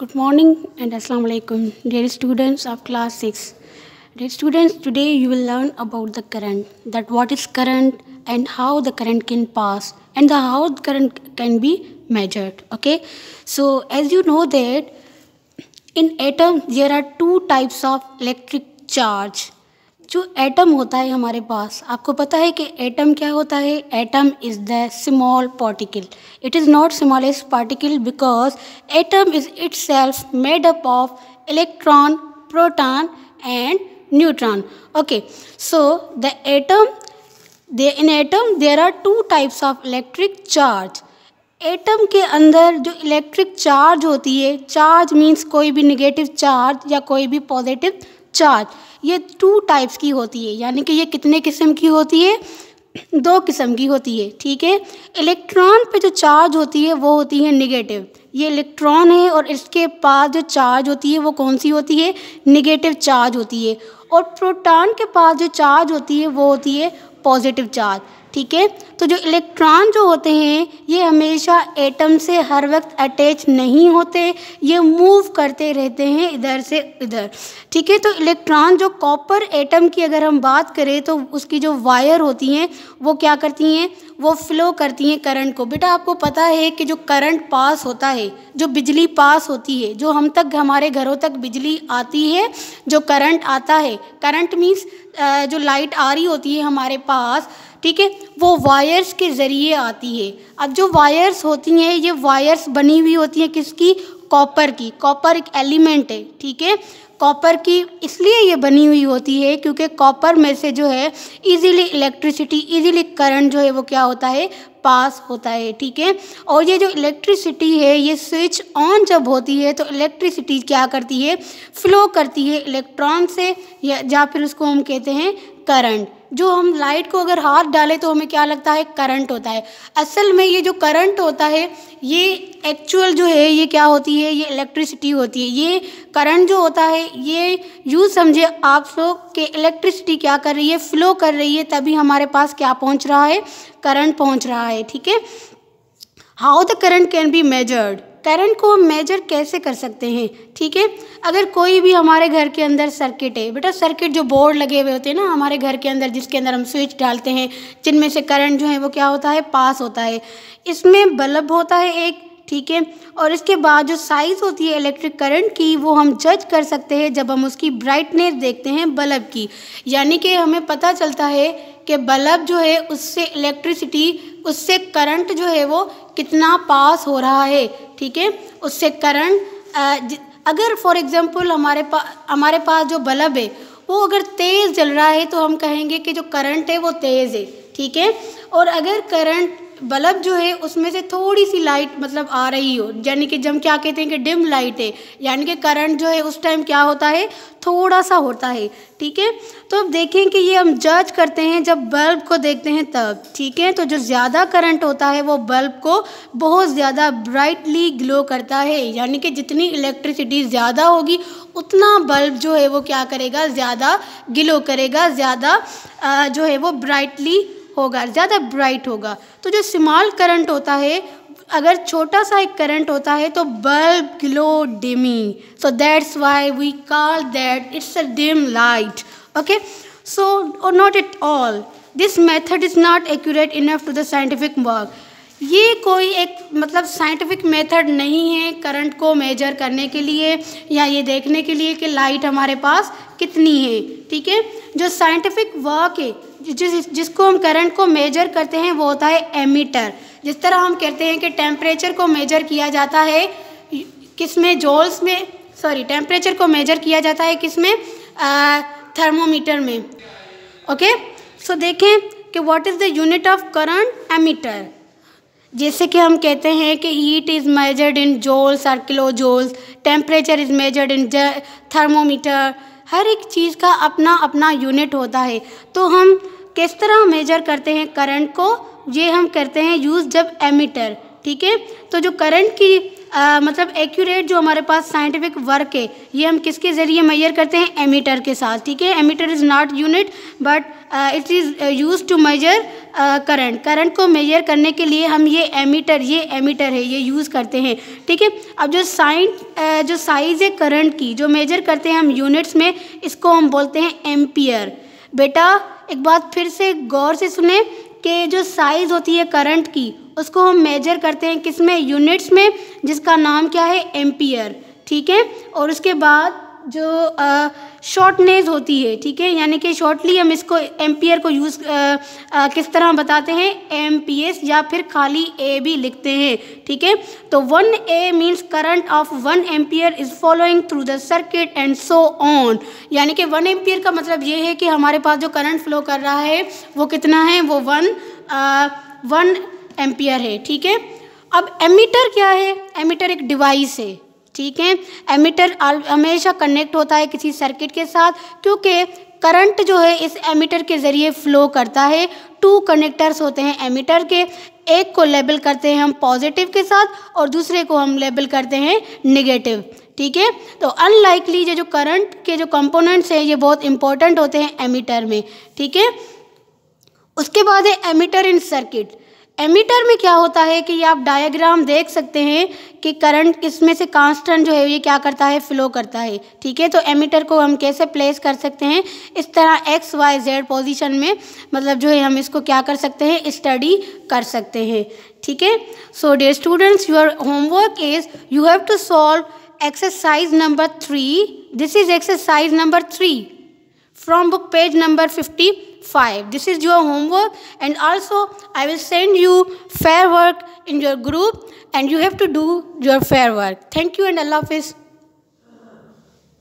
Good morning and Assalamu alaikum dear students of class 6 dear students today you will learn about the current that what is current and how the current can pass and the how the current can be measured okay so as you know that in atom there are two types of electric charge जो atom होता है हमारे पास आपको पता है कि atom क्या होता है atom is the small particle it is not smallest particle because atom is itself made up of electron proton and neutron okay so the atom in atom there are two types of electric charge atom के अंदर जो electric charge होती है charge means कोई भी negative charge या कोई भी पॉजिटिव चार ये टू टाइप्स की होती है यानी कि ये कितने किस्म की होती है दो किस्म की होती है ठीक है इलेक्ट्रॉन पे जो चार्ज होती है वो होती है निगेटिव ये इलेक्ट्रॉन है और इसके पास जो चार्ज होती है वो कौन सी होती है निगेटिव चार्ज होती है और प्रोटॉन के पास जो चार्ज होती है वो होती है पॉजिटिव चार्ज ठीक है तो जो इलेक्ट्रॉन जो होते हैं ये हमेशा एटम से हर वक्त अटैच नहीं होते ये मूव करते रहते हैं इधर से इधर ठीक है तो इलेक्ट्रॉन जो कॉपर एटम की अगर हम बात करें तो उसकी जो वायर होती हैं वो क्या करती हैं वो फ्लो करती हैं करंट को बेटा आपको पता है कि जो करंट पास होता है जो बिजली पास होती है जो हम तक हमारे घरों तक बिजली आती है जो करंट आता है करंट मीन्स जो लाइट आ रही होती है हमारे पास ठीक है वो वायर्स के ज़रिए आती है अब जो वायर्स होती हैं ये वायर्स बनी हुई होती हैं किसकी कॉपर की कॉपर एक एलिमेंट है ठीक है कॉपर की इसलिए ये बनी हुई होती है क्योंकि कॉपर में से जो है इजीली इलेक्ट्रिसिटी इजीली करंट जो है वो क्या होता है पास होता है ठीक है और ये जो इलेक्ट्रिसिटी है ये स्विच ऑन जब होती है तो इलेक्ट्रिसिटी क्या करती है फ्लो करती है इलेक्ट्रॉन से या, या फिर उसको हम कहते हैं करंट जो हम लाइट को अगर हाथ डालें तो हमें क्या लगता है करंट होता है असल में ये जो करंट होता है ये एक्चुअल जो है ये क्या होती है ये इलेक्ट्रिसिटी होती है ये करंट जो होता है ये यूँ समझे आप लोग कि इलेक्ट्रिसिटी क्या कर रही है फ्लो कर रही है तभी हमारे पास क्या पहुँच रहा है करंट पहुँच रहा है ठीक है how the current can be measured current को हम मेजर कैसे कर सकते हैं ठीक है अगर कोई भी हमारे घर के अंदर सर्किट है बेटा सर्किट जो बोर्ड लगे हुए होते हैं ना हमारे घर के अंदर जिसके अंदर हम स्विच डालते हैं जिनमें से करंट जो है वो क्या होता है पास होता है इसमें बल्ब होता है एक ठीक है और इसके बाद जो साइज़ होती है इलेक्ट्रिक करंट की वो हम जज कर सकते हैं जब हम उसकी ब्राइटनेस देखते हैं बल्ब की यानी कि हमें पता चलता है कि बल्ब जो है उससे इलेक्ट्रिसिटी उससे करंट जो है वो कितना पास हो रहा है ठीक है उससे करंट अगर फॉर एग्ज़ाम्पल हमारे पा हमारे पास जो बल्ब है वो अगर तेज़ जल रहा है तो हम कहेंगे कि जो करंट है वो तेज़ है ठीक है और अगर करंट बल्ब जो है उसमें से थोड़ी सी लाइट मतलब आ रही हो यानी कि जब क्या कहते हैं कि डिम लाइट है यानी कि करंट जो है उस टाइम क्या होता है थोड़ा सा होता है ठीक है तो अब देखें कि ये हम जज करते हैं जब बल्ब को देखते हैं तब ठीक है तो जो ज़्यादा करंट होता है वो बल्ब को बहुत ज़्यादा ब्राइटली ग्लो करता है यानी कि जितनी इलेक्ट्रिसिटी ज़्यादा होगी उतना बल्ब जो है वो क्या करेगा ज़्यादा ग्लो करेगा ज़्यादा जो है वो ब्राइटली होगा ज़्यादा ब्राइट होगा तो जो स्मॉल करंट होता है अगर छोटा सा एक करंट होता है तो bulb glow dimly so that's why we call that it's a dim light okay so और not it all this method is not accurate enough to the scientific work ये कोई एक मतलब साइंटिफिक मेथड नहीं है करंट को measure करने के लिए या ये देखने के लिए कि लाइट हमारे पास कितनी है ठीक है जो साइंटिफिक वर्क है जिस जिसको हम करंट को मेजर करते हैं वो होता है एमीटर जिस तरह हम कहते हैं कि टेम्परेचर को मेजर किया जाता है किस में जोल्स में सॉरी टेम्परेचर को मेजर किया जाता है किस में थर्मोमीटर में ओके सो देखें कि what is the unit of current ammeter जैसे कि हम कहते हैं कि heat is measured in joules और kilo joules temperature is measured in thermometer हर एक चीज़ का अपना अपना यूनिट होता है तो हम किस तरह मेजर करते हैं करंट को ये हम करते हैं यूज़ जब एमीटर ठीक है तो जो करंट की आ, मतलब एक्यूरेट जो हमारे पास साइंटिफिक वर्क है ये हम किसके ज़रिए मेजर करते हैं एमिटर के साथ ठीक है ammeter is not unit but it is use to measure current current को मेजर करने के लिए हम ये एमीटर ये एमीटर है ये यूज़ करते हैं ठीक है अब जो साइन जो साइज़ है करंट की जो मेजर करते हैं हम यूनिट्स में इसको हम बोलते हैं एम्पियर बेटा एक बात फिर से गौर से सुने कि जो साइज़ होती है करंट की उसको हम मेजर करते हैं किस में यूनिट्स में जिसका नाम क्या है एम्पियर ठीक है और उसके बाद जो शॉर्टनेज होती है ठीक है यानी कि शॉर्टली हम इसको एम्पियर को यूज़ किस तरह बताते हैं एम पी एस या फिर खाली ए भी लिखते हैं ठीक है तो one A means current of one ampere is following through the circuit and so on यानी कि वन एम्पियर का मतलब ये है कि हमारे पास जो करंट फ्लो कर रहा है वो कितना है वो वन वन एम्पियर है ठीक है अब एमीटर क्या है एमीटर एक डिवाइस है ठीक है एमीटर हमेशा कनेक्ट होता है किसी सर्किट के साथ क्योंकि करंट जो है इस एमीटर के ज़रिए फ्लो करता है टू कनेक्टर्स होते हैं एमीटर के एक को लेबल करते हैं हम पॉजिटिव के साथ और दूसरे को हम लेबल करते हैं निगेटिव ठीक है तो अनलाइकली ये जो करंट के जो कंपोनेंट्स हैं ये बहुत इंपॉर्टेंट होते हैं एमीटर में ठीक है उसके बाद है एमीटर इन सर्किट एमीटर में क्या होता है कि आप डायग्राम देख सकते हैं कि करंट इसमें से कांस्टेंट जो है ये क्या करता है फ्लो करता है ठीक है तो एमीटर को हम कैसे प्लेस कर सकते हैं इस तरह एक्स वाई जेड पोजीशन में मतलब जो है हम इसको क्या कर सकते हैं स्टडी कर सकते हैं ठीक है so the students your homework is you have to solve exercise number three this is exercise number three from book page number fifty 5 this is your homework and also i will send you fair work in your group and you have to do your fair work thank you and allah hafiz